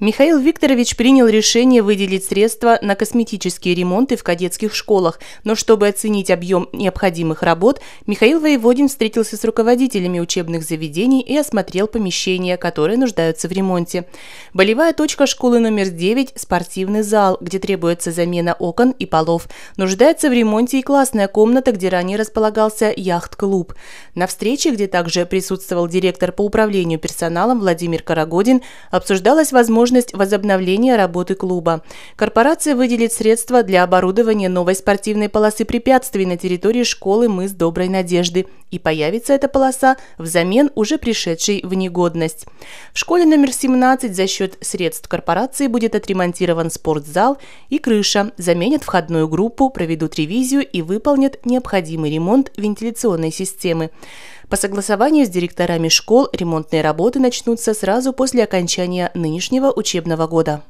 Михаил Викторович принял решение выделить средства на косметические ремонты в кадетских школах, но чтобы оценить объем необходимых работ, Михаил Воеводин встретился с руководителями учебных заведений и осмотрел помещения, которые нуждаются в ремонте. Болевая точка школы номер 9 – спортивный зал, где требуется замена окон и полов. Нуждается в ремонте и классная комната, где ранее располагался яхт-клуб. На встрече, где также присутствовал директор по управлению персоналом Владимир Карагодин, обсуждалась возможность возможность возобновления работы клуба. Корпорация выделит средства для оборудования новой спортивной полосы препятствий на территории школы «Мыс Доброй Надежды». И появится эта полоса взамен уже пришедшей в негодность. В школе номер 17 за счет средств корпорации будет отремонтирован спортзал и крыша, заменят входную группу, проведут ревизию и выполнят необходимый ремонт вентиляционной системы. По согласованию с директорами школ ремонтные работы начнутся сразу после окончания нынешнего учебного года.